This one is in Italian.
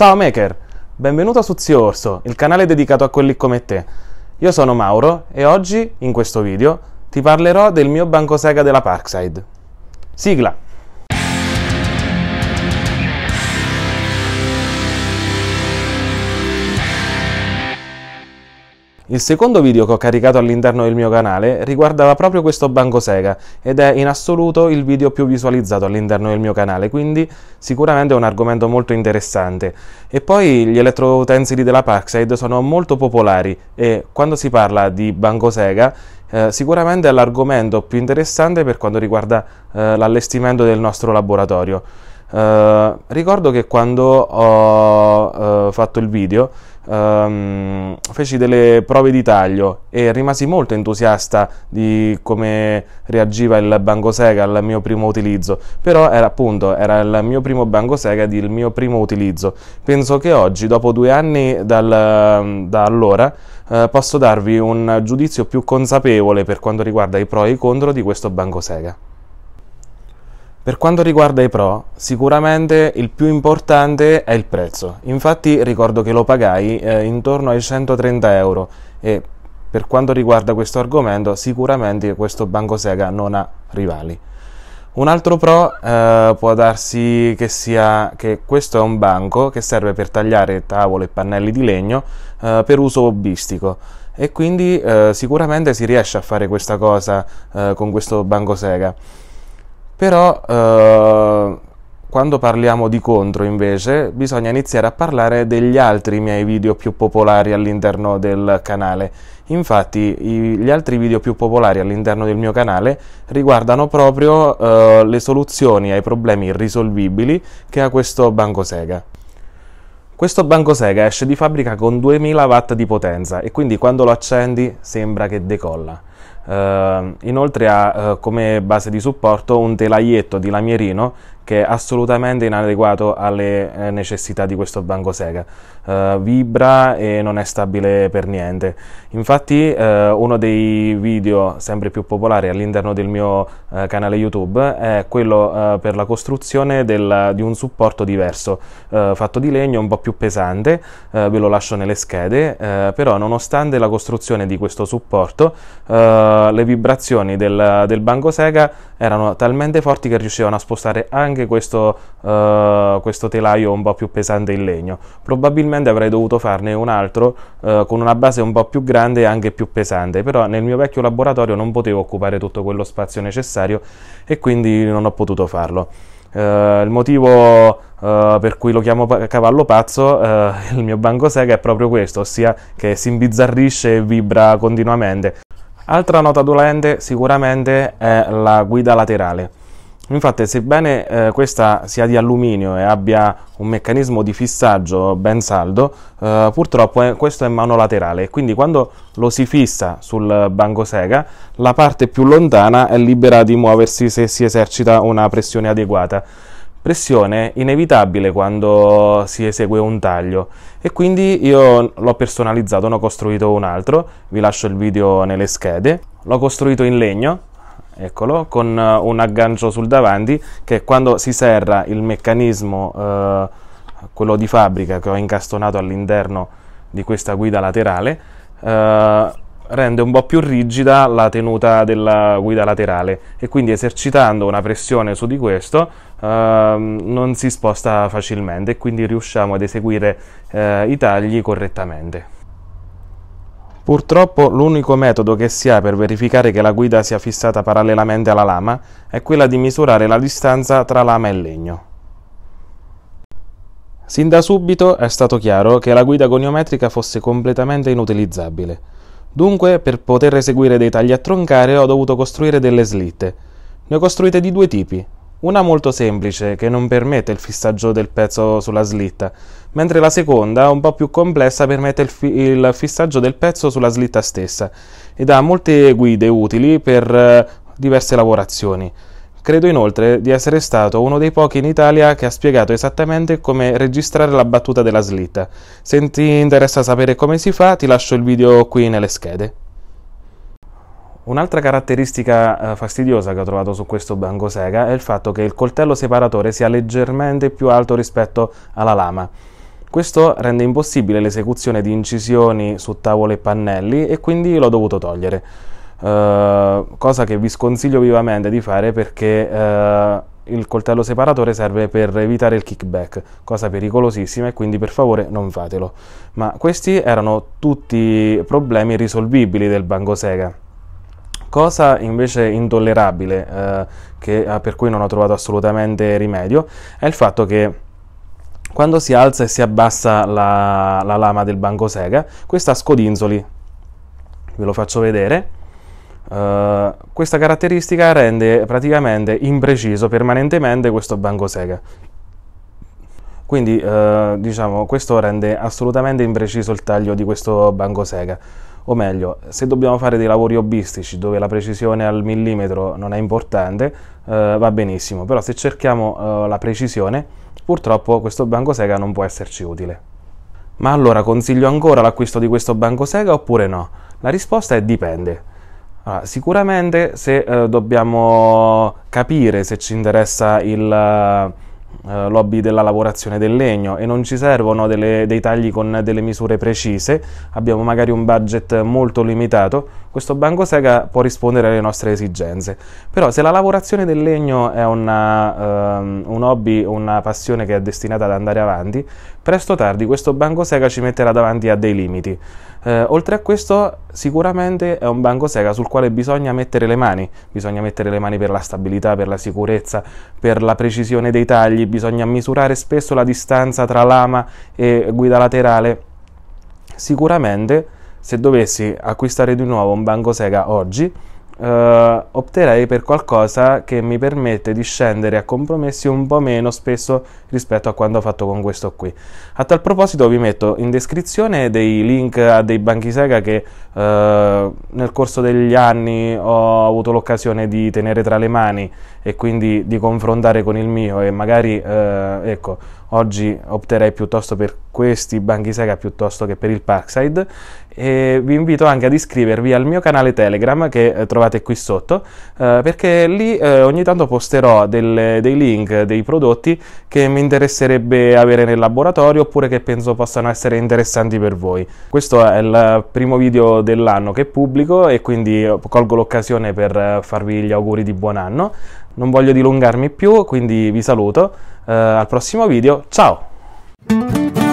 Ciao Maker, benvenuto su Zio Orso, il canale dedicato a quelli come te. Io sono Mauro e oggi, in questo video, ti parlerò del mio banco Sega della Parkside. Sigla! Il secondo video che ho caricato all'interno del mio canale riguardava proprio questo banco Sega ed è in assoluto il video più visualizzato all'interno del mio canale, quindi sicuramente è un argomento molto interessante. E poi gli elettroutensili della Parkside sono molto popolari e quando si parla di banco Sega eh, sicuramente è l'argomento più interessante per quanto riguarda eh, l'allestimento del nostro laboratorio. Eh, ricordo che quando ho uh, fatto il video um, feci delle prove di taglio e rimasi molto entusiasta di come reagiva il banco Sega al mio primo utilizzo, però era appunto era il mio primo banco Sega il mio primo utilizzo. Penso che oggi, dopo due anni dal, da allora, eh, posso darvi un giudizio più consapevole per quanto riguarda i pro e i contro di questo banco Sega. Per quanto riguarda i pro, sicuramente il più importante è il prezzo. Infatti ricordo che lo pagai eh, intorno ai 130 euro e per quanto riguarda questo argomento sicuramente questo Banco Sega non ha rivali. Un altro pro eh, può darsi che sia che questo è un banco che serve per tagliare tavole e pannelli di legno eh, per uso hobbistico e quindi eh, sicuramente si riesce a fare questa cosa eh, con questo Banco Sega. Però eh, quando parliamo di contro invece bisogna iniziare a parlare degli altri miei video più popolari all'interno del canale. Infatti i, gli altri video più popolari all'interno del mio canale riguardano proprio eh, le soluzioni ai problemi irrisolvibili che ha questo banco Sega. Questo banco Sega esce di fabbrica con 2000 watt di potenza e quindi quando lo accendi sembra che decolla. Uh, inoltre ha uh, come base di supporto un telaietto di lamierino che è assolutamente inadeguato alle eh, necessità di questo banco sega. Uh, vibra e non è stabile per niente. Infatti uh, uno dei video sempre più popolari all'interno del mio uh, canale YouTube è quello per la costruzione del, di un supporto diverso, fatto di legno un po' più pesante, ve lo lascio nelle schede, uh, però nonostante la costruzione di questo supporto le vibrazioni del, del banco sega erano talmente forti che riuscivano a spostare anche anche questo, uh, questo, telaio un po' più pesante in legno. Probabilmente avrei dovuto farne un altro uh, con una base un po' più grande e anche più pesante, però nel mio vecchio laboratorio non potevo occupare tutto quello spazio necessario e quindi non ho potuto farlo. Uh, il motivo uh, per cui lo chiamo pa cavallo pazzo, uh, il mio banco Sega, è proprio questo, ossia che si imbizzarrisce e vibra continuamente. Altra nota dolente sicuramente è la guida laterale. Infatti, sebbene eh, questa sia di alluminio e abbia un meccanismo di fissaggio ben saldo, eh, purtroppo è, eh, questo è mano laterale. quindi quando lo si fissa sul banco sega, la parte più lontana è libera di muoversi se si esercita una pressione adeguata. Pressione inevitabile quando si esegue un taglio e quindi io l'ho personalizzato, ne ho costruito un altro, vi lascio il video nelle schede, l'ho costruito in legno eccolo, con eh, un aggancio sul davanti che quando si serra il meccanismo, eh, quello di fabbrica che ho incastonato all'interno di questa guida laterale, eh, rende un po' più rigida la tenuta della guida laterale e quindi esercitando una pressione su di questo eh, non si sposta facilmente e quindi riusciamo ad eseguire eh, i tagli correttamente. Purtroppo l'unico metodo che si ha per verificare che la guida sia fissata parallelamente alla lama è quella di misurare la distanza tra lama e legno. Sin da subito è stato chiaro che la guida goniometrica fosse completamente inutilizzabile. Dunque, per poter eseguire dei tagli a troncare ho dovuto costruire delle slitte. Ne ho costruite di due tipi, una molto semplice, che non permette il fissaggio del pezzo sulla slitta, mentre la seconda, un po' più complessa, permette il, fi- il fissaggio del pezzo sulla slitta stessa ed ha molte guide utili per eh, diverse lavorazioni. Credo inoltre di essere stato uno dei pochi in Italia che ha spiegato esattamente come registrare la battuta della slitta. Se ti interessa sapere come si fa, ti lascio il video qui nelle schede. Un'altra caratteristica eh, fastidiosa che ho trovato su questo Bango Sega è il fatto che il coltello separatore sia leggermente più alto rispetto alla lama. Questo rende impossibile l'esecuzione di incisioni su tavole e pannelli e quindi l'ho dovuto togliere. Uh, cosa che vi sconsiglio vivamente di fare perché uh, il coltello separatore serve per evitare il kickback, cosa pericolosissima e quindi per favore non fatelo. Ma questi erano tutti problemi risolvibili del Bango Sega. Cosa invece intollerabile, eh, che, eh, per cui non ho trovato assolutamente rimedio, è il fatto che quando si alza e si abbassa la, la lama del banco sega, questa scodinzoli. Ve lo faccio vedere. Uh, questa caratteristica rende praticamente impreciso permanentemente questo banco sega. Quindi, uh, diciamo, questo rende assolutamente impreciso il taglio di questo banco sega o meglio, se dobbiamo fare dei lavori hobbistici dove la precisione al millimetro non è importante, eh, va benissimo, però se cerchiamo eh, la precisione, purtroppo questo banco sega non può esserci utile. Ma allora consiglio ancora l'acquisto di questo banco sega oppure no? La risposta è dipende. Allora, sicuramente se eh, dobbiamo capire se ci interessa il eh, lobby della lavorazione del legno e non ci servono delle, dei tagli con delle misure precise, abbiamo magari un budget molto limitato, questo banco sega può rispondere alle nostre esigenze. Però se la lavorazione del legno è una, ehm, un hobby, una passione che è destinata ad andare avanti, presto o tardi questo banco sega ci metterà davanti a dei limiti. Eh, oltre a questo, sicuramente è un banco sega sul quale bisogna mettere le mani, bisogna mettere le mani per la stabilità, per la sicurezza, per la precisione dei tagli, bisogna misurare spesso la distanza tra lama e guida laterale. Sicuramente, se dovessi acquistare di nuovo un banco sega oggi, eh, opterei per qualcosa che mi permette di scendere a compromessi un po' meno spesso rispetto a quando ho fatto con questo qui. A tal proposito vi metto in descrizione dei link a dei banchi sega che eh, nel corso degli anni ho avuto l'occasione di tenere tra le mani e quindi di confrontare con il mio e magari eh, ecco oggi opterei piuttosto per questi banchi sega piuttosto che per il Parkside e vi invito anche ad iscrivervi al mio canale Telegram che eh, trovate qui sotto eh, perché lì eh, ogni tanto posterò del, dei link dei prodotti che mi interesserebbe avere nel laboratorio oppure che penso possano essere interessanti per voi. Questo è il primo video dell'anno che pubblico e quindi eh, colgo l'occasione per eh, farvi gli auguri di buon anno non voglio dilungarmi più, quindi vi saluto. Eh, al prossimo video, ciao!